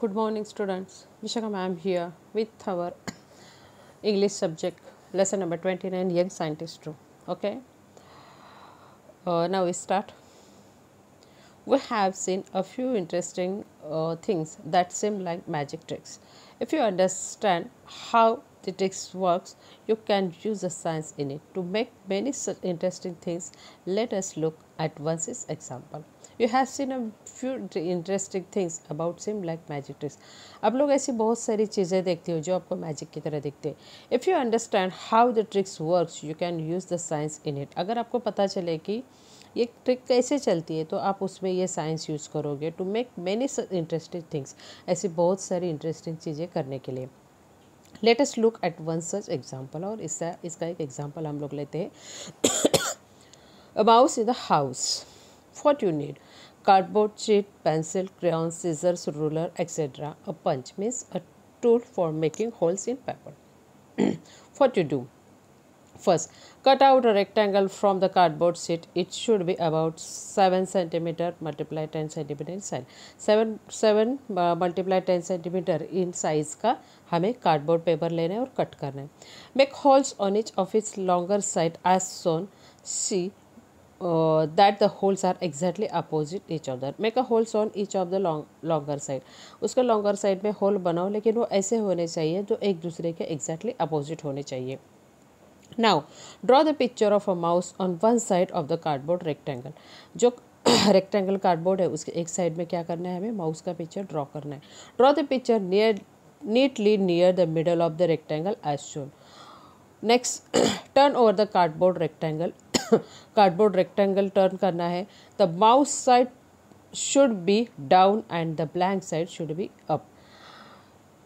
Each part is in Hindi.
Good morning, students. i ma'am here with our English subject lesson number 29 Young Scientist 2. Okay, uh, now we start. We have seen a few interesting uh, things that seem like magic tricks. If you understand how aesthetics works, you can use the science in it. To make many such interesting things, let us look at one such example. You have seen a few interesting things about some like magic tricks आप लोग ऐसी बहुत सारी चीज़ें देखते हो जो आपको मैजिक की तरह दिखते हैं if you understand how the tricks works you can use the science in it अगर आपको पता चले कि ये ट्रिक कैसे चलती है तो आप उसमें ये साइंस यूज़ करोगे to make many interesting things ऐसी बहुत सारी इंटरेस्टिंग चीज़ें करने के लिए let's look at one such example और इसका इसका एक एग्जाम्पल हम लोग लेते हैं a mouse in the house what you need cardboard sheet pencil crayon scissors ruler etcetera a punch means a tool for making holes in paper what you do First, cut out a rectangle from the cardboard sheet. It should be about 7 cm multiply 10 cm in size. 7 7 uh, multiply 10 cm in size ka hame cardboard paper लेना है और cut karna hai Make holes on each of its longer side as shown. See uh, that the holes are exactly opposite each other. Make a holes on each of the long longer side. उसका longer side में hole बनाओ लेकिन वो ऐसे होने चाहिए जो एक दूसरे के exactly opposite होने चाहिए now draw the picture of a mouse on one side of the cardboard rectangle जो रेक्टेंगल कार्डबोर्ड है उसके एक साइड में क्या करना है हमें माउस का पिक्चर ड्रॉ करना है draw the picture near neatly near the middle of the rectangle as shown next turn over the cardboard rectangle cardboard rectangle turn करना है the mouse side should be down and the blank side should be up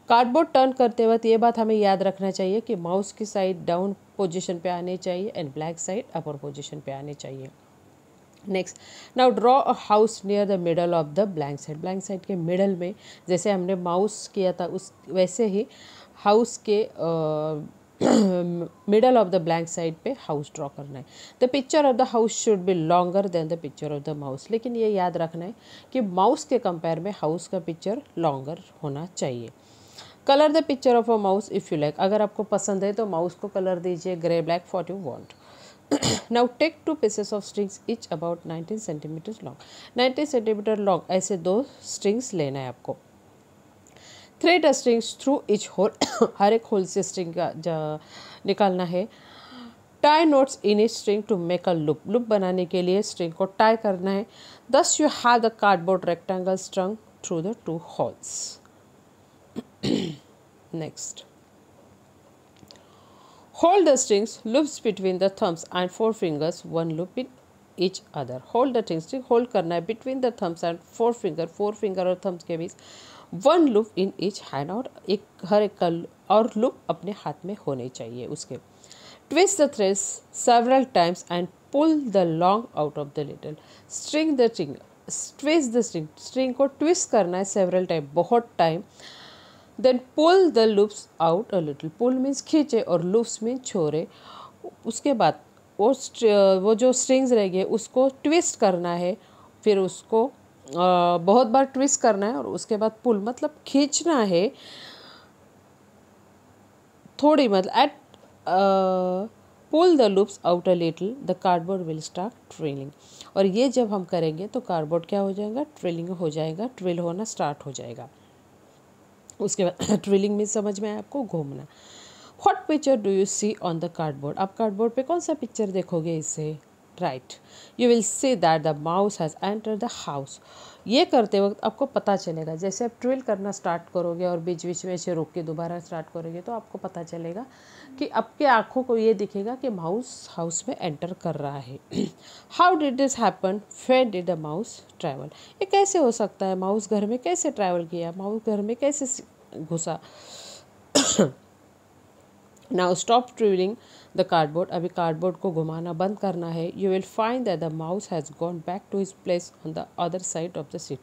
cardboard turn करते वक्त ये बात हमें याद रखना चाहिए कि माउस की साइड डाउन पोजीशन पे आने चाहिए and black side upper position पे आने चाहिए next now draw a house near the middle of the blank side blank side के मिडल में जैसे हमने माउस किया था उस वैसे ही हाउस के middle of the blank side पे हाउस ड्रॉ करना है the picture of the house should be longer than the picture of the mouse लेकिन ये याद रखना है कि माउस के कंपेयर में हाउस का पिक्चर लॉन्गर होना चाहिए colour the picture of a mouse if you like अगर आपको पसंद है तो माउस को कलर दीजिए grey black what you want now take two pieces of strings each about nineteen centimetre long nineteen centimetre long ऐसे दो स्ट्रिंग्स लेना है आपको thread strings through each hole हर एक होल से स्ट्रिंग का निकालना है tie knots in a string to make a loop loop बनाने के लिए स्ट्रिंग को टाई करना है thus you have the cardboard rectangle strung through the two holes Next. Hold the strings loops between the thumbs and four fingers one loop in each other. Hold the string, string hold karna hai between the thumbs and four finger four finger और thumbs ke beech one loop in each hand और ek har ek का और लूप अपने हाथ में होने चाहिए उसके twist the threads several times and pull the long out of the little string the string twist the string string को ट्विस्ट करना है सेवरल टाइम बहुत time then pull the loops out a little pull means खींचे और लुप्स मीन छोड़े उसके बाद वो वो जो स्ट्रिंग्स रह गए उसको ट्विस्ट करना है फिर उसको आ, बहुत बार ट्विस्ट करना है और उसके बाद पुल मतलब खींचना है थोड़ी मतलब at pull the loops out a little the cardboard will start twirling और ये जब हम करेंगे तो कार्डबोर्ड क्या हो जाएगा ट्रेलिंग हो जाएगा ट्रेल होना स्टार्ट हो जाएगा उसके बाद ट्रिलिंग में समझ में आया आपको घूमना what picture do you see on the cardboard आप कार्डबोर्ड पे कौन सा पिक्चर देखोगे इसे right you will see that the mouse has enter the house ये करते वक्त आपको पता चलेगा जैसे आप ट्रिल करना स्टार्ट करोगे और बीच बीच में से रोक के दोबारा स्टार्ट करोगे तो आपको पता चलेगा कि आपके आँखों को ये दिखेगा कि माउस हाउस में एंटर कर रहा है how did this happen when did the mouse travel ये कैसे हो सकता है माउस घर में कैसे ट्रैवल किया माउस घर में कैसे घुसा now stop twirling the cardboard अभी कार्डबोर्ड को घुमाना बंद करना है you will find that the mouse has gone back to his place on the other side of the sheet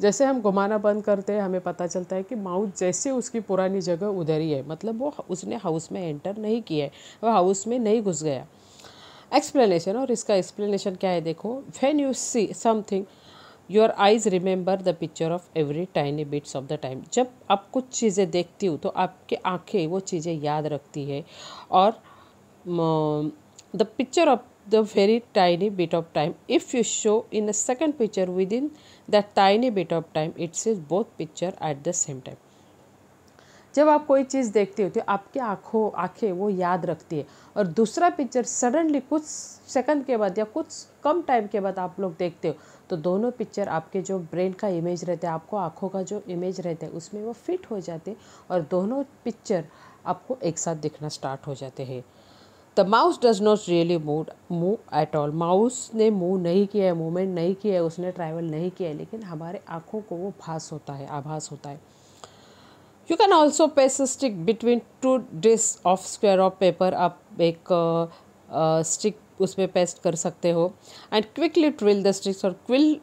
जैसे हम घुमाना बंद करते हैं हमें पता चलता है कि माउस जैसे उसकी पुरानी जगह उधर ही है मतलब वो उसने हाउस में एंटर नहीं किया है वह हाउस में नहीं घुस गया एक्सप्लेनेशन और इसका एक्सप्लेनेशन क्या है देखो when you see something your eyes remember the picture of every tiny bits of the time जब आप कुछ चीज़ें तो देखती हो तो आपकी आंखें वो चीज़ें याद रखती है और the picture of the very tiny bit of time if you show in a second picture within the tiny bit of time it's is both picture at the same time जब आप कोई चीज़ देखते हो तो आपकी आँखों आँखें वो याद रखती है और दूसरा पिक्चर सडनली कुछ सेकंड के बाद या कुछ कम टाइम के बाद आप लोग देखते हो तो दोनों पिक्चर आपके जो ब्रेन का इमेज रहता है आपको आँखों का जो इमेज रहता है उसमें वो फिट हो जाते और दोनों पिक्चर आपको एक साथ दिखना स्टार्ट हो जाते हैं the mouse does not really move move at all mouse ने मूव नहीं किया है मूवमेंट नहीं किया है उसने ट्रैवल नहीं किया है लेकिन हमारे आँखों को वो भास होता है आभास होता है you can also paste stick between two discs of square of paper आप एक स्टिक उस पर पेस्ट कर सकते हो and quickly twirl the strings और quick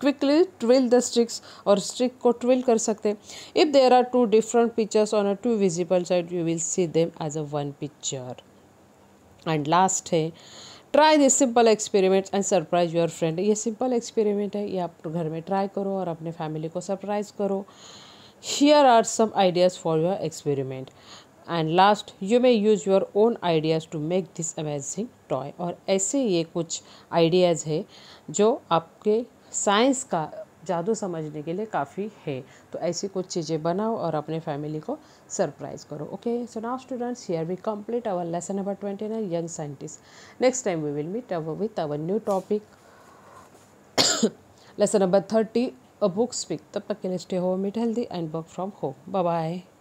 quickly twirl the strings और स्ट्रिक को ट्विल कर सकते हैं if there are two different pictures on a two visible side you will see them as a one picture and last है try this simple experiment and surprise your friend ये सिंपल एक्सपेरिमेंट है ये आप घर में ट्राई करो और अपने फैमिली को सरप्राइज करो here are some ideas for your experiment and last you may use your own ideas to make this amazing toy और ऐसे ये कुछ आइडियाज़ है जो आपके साइंस का जादू समझने के लिए काफ़ी है तो ऐसी कुछ चीज़ें बनाओ और अपने फैमिली को सरप्राइज करो okay so now students here we complete our lesson number twenty nine young scientist next time we will meet our with our new topic lesson number thirty a book speak तब तक के लिए stay home meet healthy and work from home bye